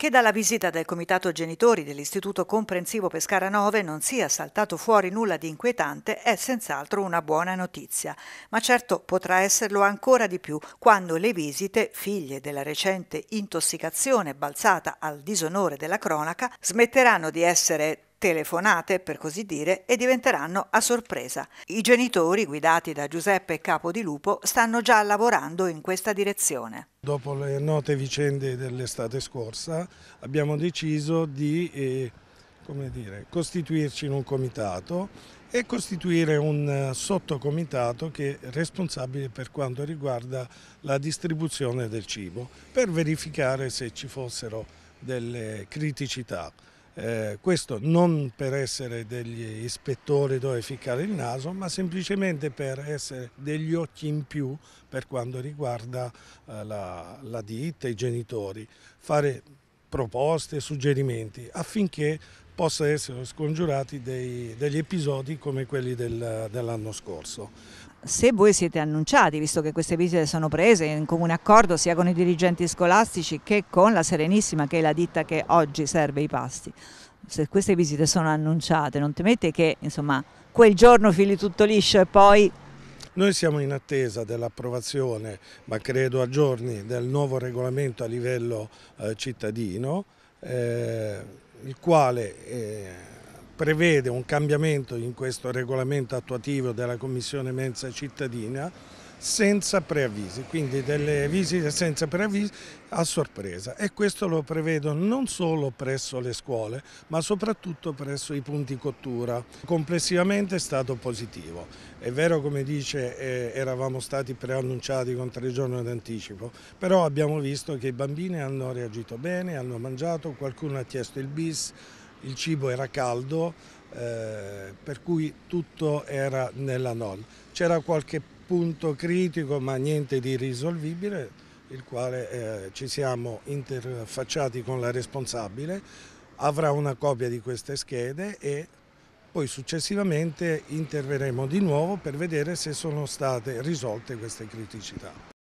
Che dalla visita del Comitato Genitori dell'Istituto Comprensivo Pescara 9 non sia saltato fuori nulla di inquietante è senz'altro una buona notizia, ma certo potrà esserlo ancora di più quando le visite, figlie della recente intossicazione balzata al disonore della cronaca, smetteranno di essere telefonate, per così dire, e diventeranno a sorpresa. I genitori, guidati da Giuseppe Capo di Lupo, stanno già lavorando in questa direzione. Dopo le note vicende dell'estate scorsa abbiamo deciso di eh, dire, costituirci in un comitato e costituire un eh, sottocomitato che è responsabile per quanto riguarda la distribuzione del cibo per verificare se ci fossero delle criticità. Eh, questo non per essere degli ispettori dove ficcare il naso, ma semplicemente per essere degli occhi in più per quanto riguarda eh, la, la ditta, i genitori. Fare proposte, suggerimenti affinché possano essere scongiurati dei, degli episodi come quelli del, dell'anno scorso. Se voi siete annunciati, visto che queste visite sono prese in comune accordo sia con i dirigenti scolastici che con la Serenissima, che è la ditta che oggi serve i pasti, se queste visite sono annunciate, non temete che insomma, quel giorno fili tutto liscio e poi noi siamo in attesa dell'approvazione, ma credo a giorni, del nuovo regolamento a livello eh, cittadino, eh, il quale... Eh, prevede un cambiamento in questo regolamento attuativo della Commissione Mensa Cittadina senza preavvisi, quindi delle visite senza preavvisi a sorpresa e questo lo prevedo non solo presso le scuole ma soprattutto presso i punti cottura. Complessivamente è stato positivo, è vero come dice eh, eravamo stati preannunciati con tre giorni d'anticipo, però abbiamo visto che i bambini hanno reagito bene, hanno mangiato, qualcuno ha chiesto il bis, il cibo era caldo, eh, per cui tutto era nella nol. C'era qualche punto critico ma niente di risolvibile, il quale eh, ci siamo interfacciati con la responsabile, avrà una copia di queste schede e poi successivamente interverremo di nuovo per vedere se sono state risolte queste criticità.